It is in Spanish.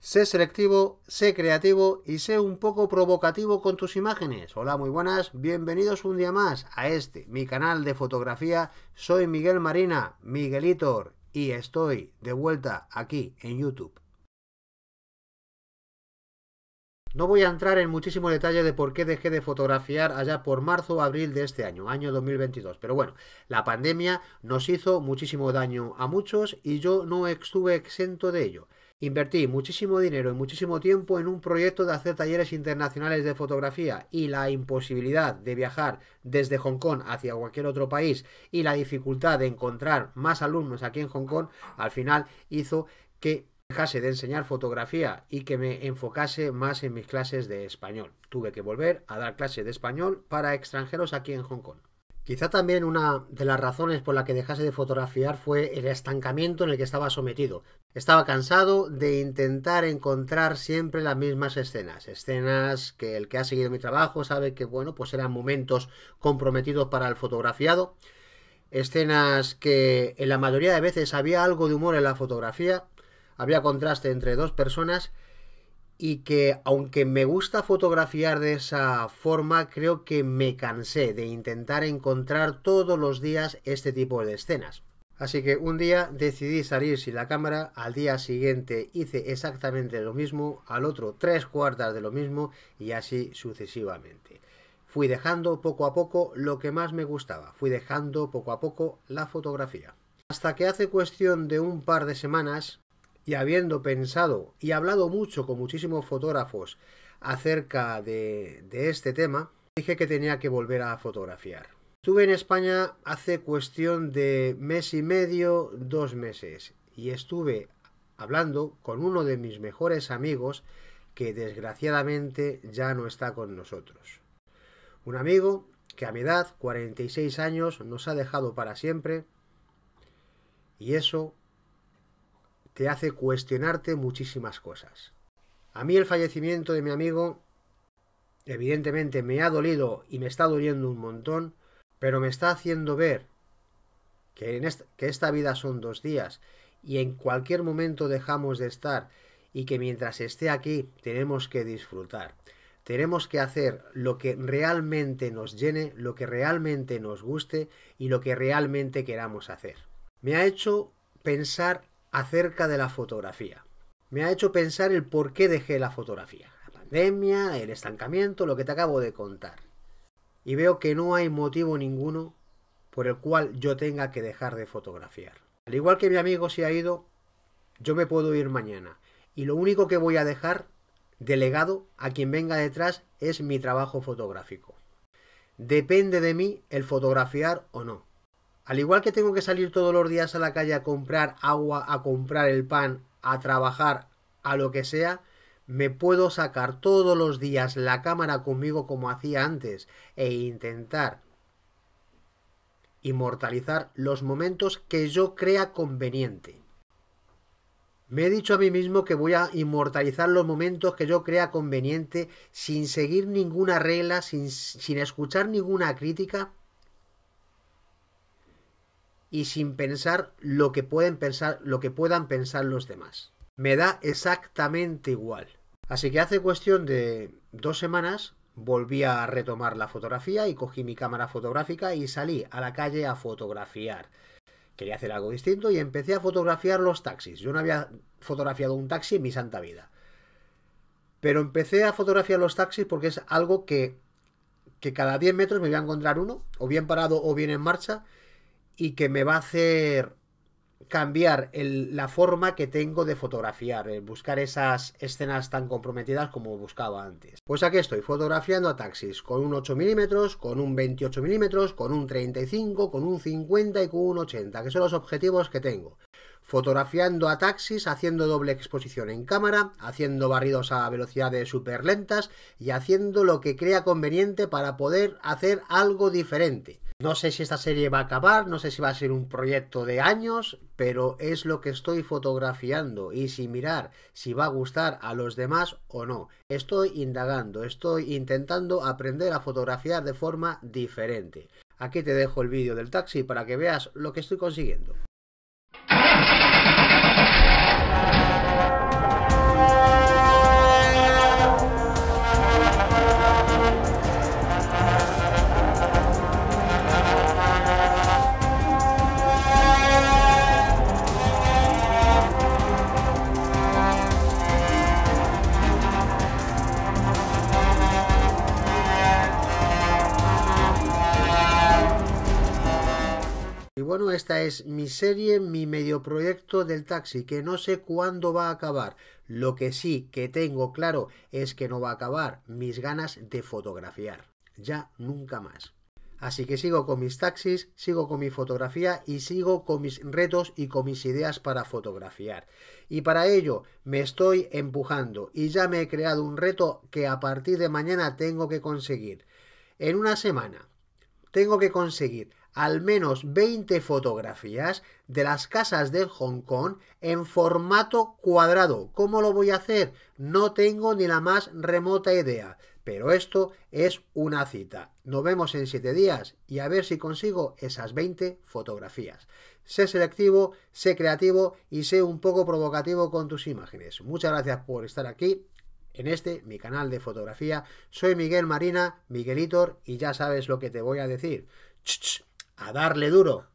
Sé selectivo, sé creativo y sé un poco provocativo con tus imágenes. Hola, muy buenas, bienvenidos un día más a este, mi canal de fotografía. Soy Miguel Marina, Miguelitor, y estoy de vuelta aquí en YouTube. No voy a entrar en muchísimo detalle de por qué dejé de fotografiar allá por marzo o abril de este año, año 2022. Pero bueno, la pandemia nos hizo muchísimo daño a muchos y yo no estuve exento de ello. Invertí muchísimo dinero y muchísimo tiempo en un proyecto de hacer talleres internacionales de fotografía y la imposibilidad de viajar desde Hong Kong hacia cualquier otro país y la dificultad de encontrar más alumnos aquí en Hong Kong, al final hizo que dejase de enseñar fotografía y que me enfocase más en mis clases de español. Tuve que volver a dar clases de español para extranjeros aquí en Hong Kong. Quizá también una de las razones por la que dejase de fotografiar fue el estancamiento en el que estaba sometido. Estaba cansado de intentar encontrar siempre las mismas escenas, escenas que el que ha seguido mi trabajo sabe que bueno, pues eran momentos comprometidos para el fotografiado, escenas que en la mayoría de veces había algo de humor en la fotografía, había contraste entre dos personas y que aunque me gusta fotografiar de esa forma, creo que me cansé de intentar encontrar todos los días este tipo de escenas. Así que un día decidí salir sin la cámara, al día siguiente hice exactamente lo mismo, al otro tres cuartas de lo mismo y así sucesivamente. Fui dejando poco a poco lo que más me gustaba, fui dejando poco a poco la fotografía. Hasta que hace cuestión de un par de semanas y habiendo pensado y hablado mucho con muchísimos fotógrafos acerca de, este tema, dije que tenía que volver a fotografiar. Estuve en España hace cuestión de mes y medio, dos meses, y estuve hablando con uno de mis mejores amigos que desgraciadamente ya no está con nosotros. Un amigo que a mi edad, 46 años, nos ha dejado para siempre, y eso te hace cuestionarte muchísimas cosas. A mí el fallecimiento de mi amigo evidentemente me ha dolido y me está doliendo un montón, pero me está haciendo ver que, en esta, que esta vida son dos días y en cualquier momento dejamos de estar y que mientras esté aquí tenemos que disfrutar. Tenemos que hacer lo que realmente nos llene, lo que realmente nos guste y lo que realmente queramos hacer. Me ha hecho pensar acerca de la fotografía. Me ha hecho pensar el por qué dejé la fotografía. La pandemia, el estancamiento, lo que te acabo de contar. Y veo que no hay motivo ninguno por el cual yo tenga que dejar de fotografiar. Al igual que mi amigo se ha ido, yo me puedo ir mañana. Y lo único que voy a dejar delegado a quien venga detrás es mi trabajo fotográfico. Depende de mí el fotografiar o no. Al igual que tengo que salir todos los días a la calle a comprar agua, a comprar el pan, a trabajar, a lo que sea, me puedo sacar todos los días la cámara conmigo como hacía antes e intentar inmortalizar los momentos que yo crea conveniente. Me he dicho a mí mismo que voy a inmortalizar los momentos que yo crea conveniente sin seguir ninguna regla, sin, sin escuchar ninguna crítica, y sin pensar lo que pueden pensar, lo que puedan pensar los demás. Me da exactamente igual. Así que hace cuestión de dos semanas volví a retomar la fotografía y cogí mi cámara fotográfica y salí a la calle a fotografiar. Quería hacer algo distinto y empecé a fotografiar los taxis. Yo no había fotografiado un taxi en mi santa vida. Pero empecé a fotografiar los taxis porque es algo que, que cada 10 metros me voy a encontrar uno, o bien parado o bien en marcha, y que me va a hacer cambiar la forma que tengo de fotografiar, eh, buscar esas escenas tan comprometidas como buscaba antes. Pues aquí estoy fotografiando a taxis con un 8 milímetros, con un 28 milímetros, con un 35, con un 50 y con un 80, que son los objetivos que tengo. Fotografiando a taxis, haciendo doble exposición en cámara, haciendo barridos a velocidades súper lentas y haciendo lo que crea conveniente para poder hacer algo diferente. No sé si esta serie va a acabar, no sé si va a ser un proyecto de años, pero es lo que estoy fotografiando y sin mirar si va a gustar a los demás o no. Estoy indagando, estoy intentando aprender a fotografiar de forma diferente. Aquí te dejo el vídeo del taxi para que veas lo que estoy consiguiendo. esta es mi serie, mi medio proyecto del taxi, que no sé cuándo va a acabar. Lo que sí que tengo claro es que no va a acabar mis ganas de fotografiar. Ya nunca más. Así que sigo con mis taxis, sigo con mi fotografía y sigo con mis retos y con mis ideas para fotografiar. Y para ello me estoy empujando y ya me he creado un reto que a partir de mañana tengo que conseguir. En una semana tengo que conseguir al menos 20 fotografías de las casas de Hong Kong en formato cuadrado. ¿Cómo lo voy a hacer? No tengo ni la más remota idea. Pero esto es una cita. Nos vemos en 7 días y a ver si consigo esas 20 fotografías. Sé selectivo, sé creativo y sé un poco provocativo con tus imágenes. Muchas gracias por estar aquí en este, mi canal de fotografía. Soy Miguel Marina, Miguelitor y ya sabes lo que te voy a decir a darle duro.